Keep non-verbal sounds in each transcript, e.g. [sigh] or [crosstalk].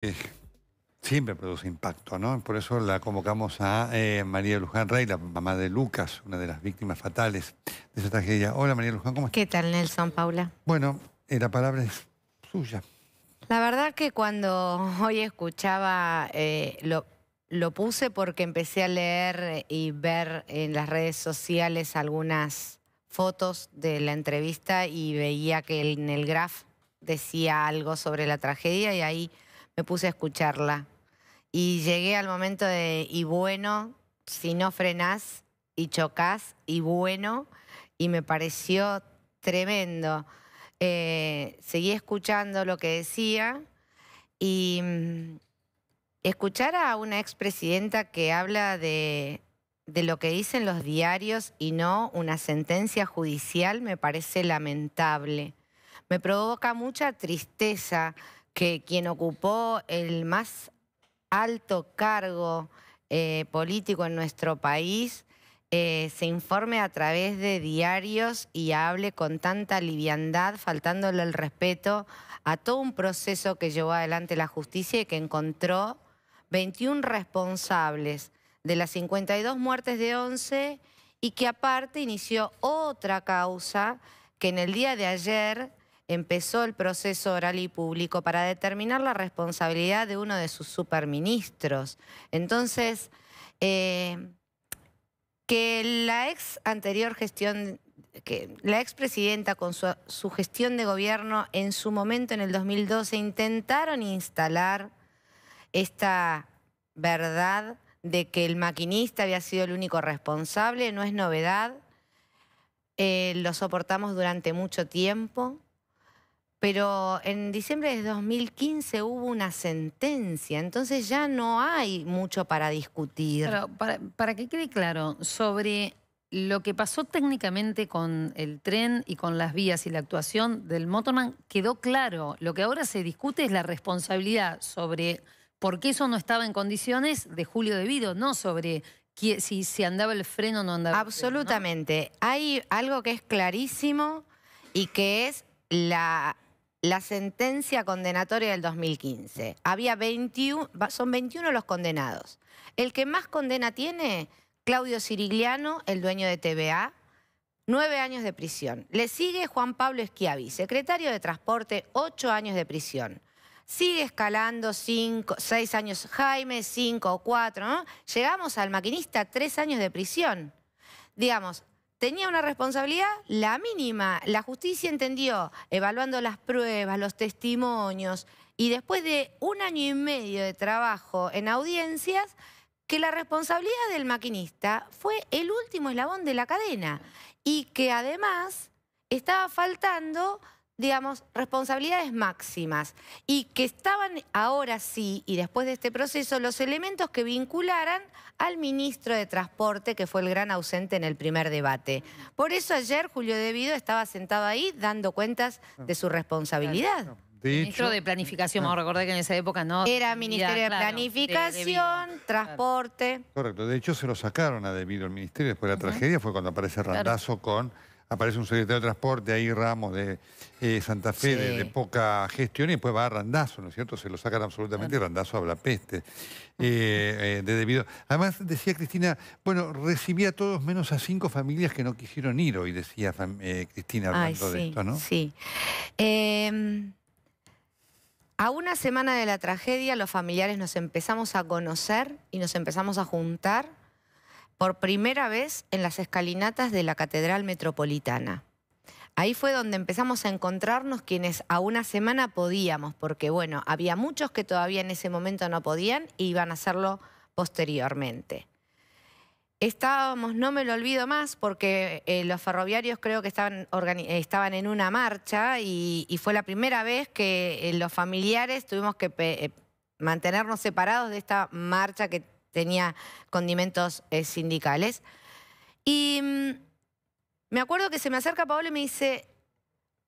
Eh, siempre produce impacto, ¿no? Por eso la convocamos a eh, María Luján Rey, la mamá de Lucas, una de las víctimas fatales de esa tragedia. Hola María Luján, ¿cómo estás? ¿Qué tal Nelson, Paula? Bueno, eh, la palabra es suya. La verdad que cuando [laughs] hoy escuchaba, lo, lo puse porque empecé a leer y ver en las redes sociales algunas fotos de la entrevista y veía que en el graf decía algo sobre la tragedia y ahí me puse a escucharla. Y llegué al momento de, y bueno, si no frenás y chocas y bueno, y me pareció tremendo. Eh, seguí escuchando lo que decía y mm, escuchar a una expresidenta que habla de, de lo que dicen los diarios y no una sentencia judicial me parece lamentable. Me provoca mucha tristeza que quien ocupó el más alto cargo eh, político en nuestro país eh, se informe a través de diarios y hable con tanta liviandad, faltándole el respeto a todo un proceso que llevó adelante la justicia y que encontró 21 responsables de las 52 muertes de 11 y que aparte inició otra causa que en el día de ayer empezó el proceso oral y público para determinar la responsabilidad de uno de sus superministros. Entonces, eh, que la ex anterior gestión, que la ex presidenta con su, gestión de gobierno en su momento en el 2012 intentaron instalar esta verdad de que el maquinista había sido el único responsable, no es novedad. Eh, lo soportamos durante mucho tiempo pero en diciembre de 2015 hubo una sentencia, entonces ya no hay mucho para discutir. Pero para, que quede claro, sobre lo que pasó técnicamente con el tren y con las vías y la actuación del motorman, quedó claro. Lo que ahora se discute es la responsabilidad sobre por qué eso no estaba en condiciones de Julio Debido, no sobre si, andaba el freno o no andaba. Absolutamente. El freno, Absolutamente. Hay algo que es clarísimo y que es la la sentencia condenatoria del 2015. Había 21, son 21 los condenados. El que más condena tiene, Claudio Sirigliano, el dueño de TVA, nueve años de prisión. Le sigue Juan Pablo Esquiavi, secretario de Transporte, ocho años de prisión. Sigue escalando, cinco, seis años Jaime, cinco o cuatro, Llegamos al maquinista, tres años de prisión. Digamos, tenía una responsabilidad la mínima. La justicia entendió, evaluando las pruebas, los testimonios, y después de un año y medio de trabajo en audiencias, que la responsabilidad del maquinista fue el último eslabón de la cadena y que además estaba faltando digamos, responsabilidades máximas y que estaban ahora sí y después de este proceso los elementos que vincularan al ministro de Transporte, que fue el gran ausente en el primer debate. Por eso ayer Julio Debido estaba sentado ahí dando cuentas ah. de su responsabilidad. ministro de Planificación, vamos ah. que en esa época no... Era Ministerio de Planificación, Transporte... Correcto, de hecho se lo sacaron a Debido el Ministerio, después de la tragedia fue cuando aparece Randazo con aparece un secretario de transporte ahí, Ramos, de eh, Santa Fe, de, poca gestión, y después va a Randazo, ¿no es cierto? Se lo sacan absolutamente y Randazo habla peste. Eh, eh, de debido. Además, decía Cristina, bueno, recibí a todos menos a cinco familias que no quisieron ir hoy, decía Cristina hablando de esto, ¿no? Sí. Em, a una semana de la tragedia, los familiares nos empezamos a conocer y nos empezamos a juntar por primera vez en las escalinatas de la Catedral Metropolitana. Ahí fue donde empezamos a encontrarnos quienes a una semana podíamos, porque bueno, había muchos que todavía en ese momento no podían y iban a hacerlo posteriormente. Estábamos, no me lo olvido más, porque eh, los ferroviarios creo que estaban, en una marcha y, fue la primera vez que eh, los familiares tuvimos que eh, mantenernos separados de esta marcha que tenía condimentos eh, sindicales. Y mm, me acuerdo que se me acerca Paolo y me dice,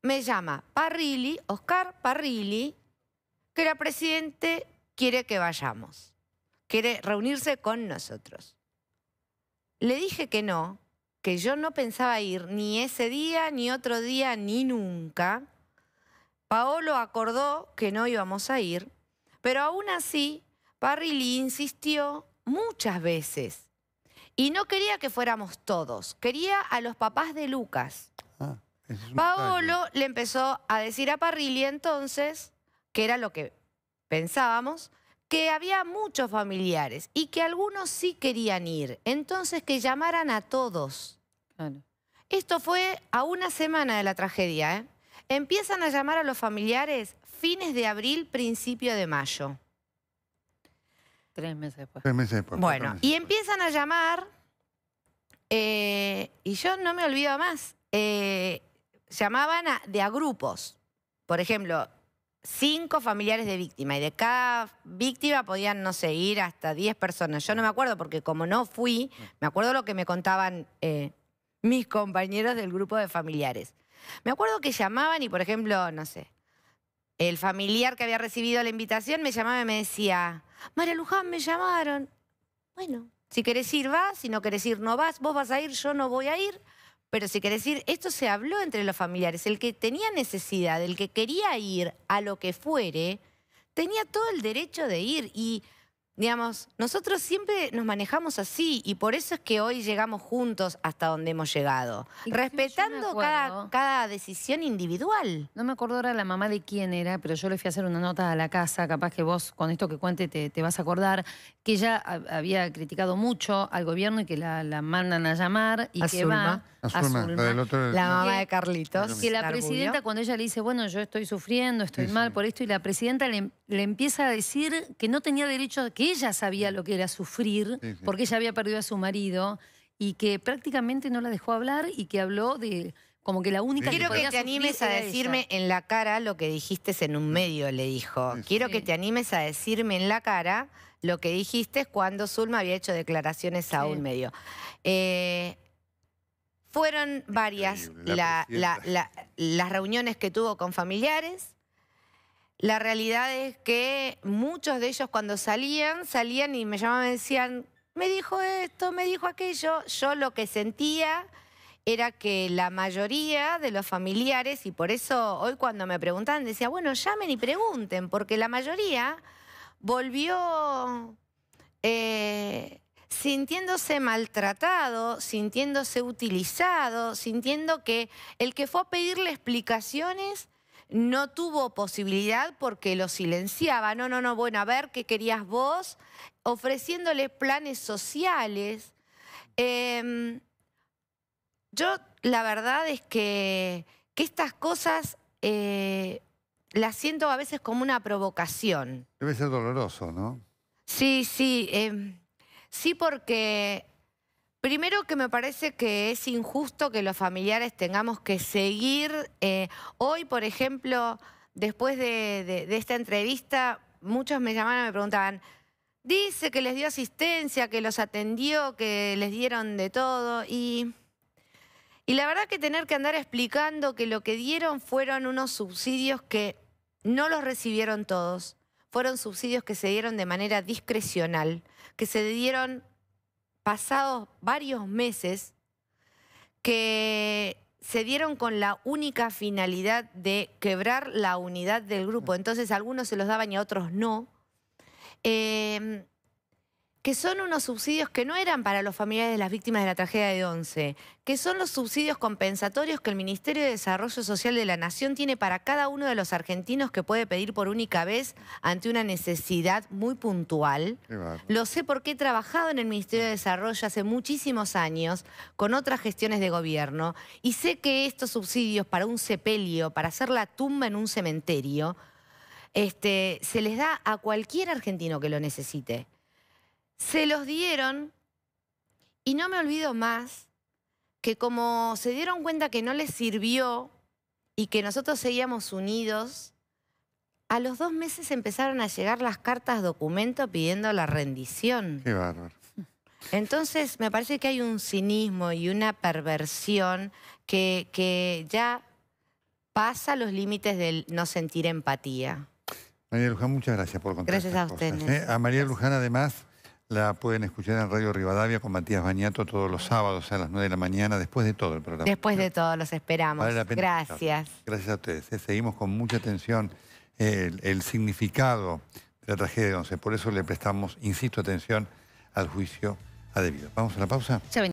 me llama Parrilli, Oscar Parrilli, que la presidente, quiere que vayamos, quiere reunirse con nosotros. Le dije que no, que yo no pensaba ir ni ese día, ni otro día, ni nunca. Paolo acordó que no íbamos a ir, pero aún así Parrilli insistió muchas veces. Y no quería que fuéramos todos, quería a los papás de Lucas. Ah, Paolo le empezó a decir a Parrilli entonces, que era lo que pensábamos, que había muchos familiares y que algunos sí querían ir. Entonces que llamaran a todos. Esto fue a una semana de la tragedia. ¿eh? Empiezan a llamar a los familiares fines de abril, principio de mayo. Tres meses después. Bueno, y empiezan a llamar. Eh, y yo no me olvido más. Eh, llamaban a- de a grupos. Por ejemplo, cinco familiares de víctima. Y de cada víctima podían, no sé, ir hasta diez personas. Yo no me acuerdo porque como no fui, me acuerdo lo que me contaban eh, mis compañeros del grupo de familiares. Me acuerdo que llamaban y, por ejemplo, no sé, el familiar que había recibido la invitación me llamaba y me decía, María Luján, me llamaron. Bueno, si querés ir, vas, si no querés ir, no vas, vos vas a ir, yo no voy a ir. Pero si querés ir, esto se habló entre los familiares. El que tenía necesidad, el que quería ir a lo que fuere, tenía todo el derecho de ir. Y Digamos, nosotros siempre nos manejamos así y por eso es que hoy llegamos juntos hasta donde hemos llegado. Respetando cada, decisión individual. No me acuerdo ahora la mamá de quién era, pero yo le fui a hacer una nota a la casa, capaz que vos con esto que cuente te, vas a acordar, que ella había criticado mucho al gobierno y que la, mandan a llamar y que va la, mamá de Carlitos. Que la presidenta, cuando ella le dice, bueno, yo estoy sufriendo, estoy mal por esto, y la presidenta le, empieza a decir que no tenía derecho, que ella sabía lo que era sufrir, porque ella había perdido a su marido, y que prácticamente no la dejó hablar y que habló de... Como que la única Quiero que, que te animes a decirme en la cara lo que dijiste en un medio, le dijo. Quiero que te animes a decirme en la cara lo que dijiste cuando Zulma había hecho declaraciones a un medio. Eh, fueron varias las reuniones que tuvo con familiares. La realidad es que muchos de ellos cuando salían, salían y me llamaban y decían, me dijo esto, me dijo aquello. Yo lo que sentía era que la mayoría de los familiares, y por eso hoy cuando me preguntaban, decía, bueno, llamen y pregunten, porque la mayoría volvió... Eh, sintiéndose maltratado, sintiéndose utilizado, sintiendo que el que fue a pedirle explicaciones no tuvo posibilidad porque lo silenciaba. No, no, no, bueno, a ver, ¿qué querías vos? Ofreciéndoles planes sociales. Em, yo la verdad es que, estas cosas eh, las siento a veces como una provocación. Debe ser doloroso, ¿no? Sí, sí. Em, Sí, porque Primero que me parece que es injusto que los familiares tengamos que seguir. Eh, hoy, por ejemplo, después de, esta entrevista, muchos me llamaron y me preguntaban, dice que les dio asistencia, que los atendió, que les dieron de todo. Y, y la verdad que tener que andar explicando que lo que dieron fueron unos subsidios que no los recibieron todos fueron subsidios que se dieron de manera discrecional, que se dieron pasados varios meses, que se dieron con la única finalidad de quebrar la unidad del grupo. Mm. Entonces algunos se los daban y a otros no. Eh, que son unos subsidios que no eran para los familiares de las víctimas de la tragedia de Once, que son los subsidios compensatorios que el Ministerio de Desarrollo Social de la Nación tiene para cada uno de los argentinos que puede pedir por única vez ante una necesidad muy puntual. Lo sé porque he trabajado en el Ministerio de Desarrollo hace muchísimos años con otras gestiones de gobierno y sé que estos subsidios para un sepelio, para hacer la tumba en un cementerio, este, se les da a cualquier argentino que lo necesite. Se los dieron y no me olvido más que como se dieron cuenta que no les sirvió y que nosotros seguíamos unidos, a los dos meses empezaron a llegar las cartas documento pidiendo la rendición. Qué bárbaro. Entonces, me parece que hay un cinismo y una perversión que, ya pasa los límites del no sentir empatía. María Luján, muchas gracias por contar. Gracias a ustedes. ¿eh? A María Luján, además, la pueden escuchar en Radio Rivadavia con Matías Bañato todos los sábados a las 9 de la mañana, después de todo el programa. Después de todo, los esperamos. Gracias. Gracias a ustedes. Eh, seguimos con mucha atención el, el, significado de la tragedia de Once. Por eso le prestamos, insisto, atención al juicio a debido. Vamos a la pausa.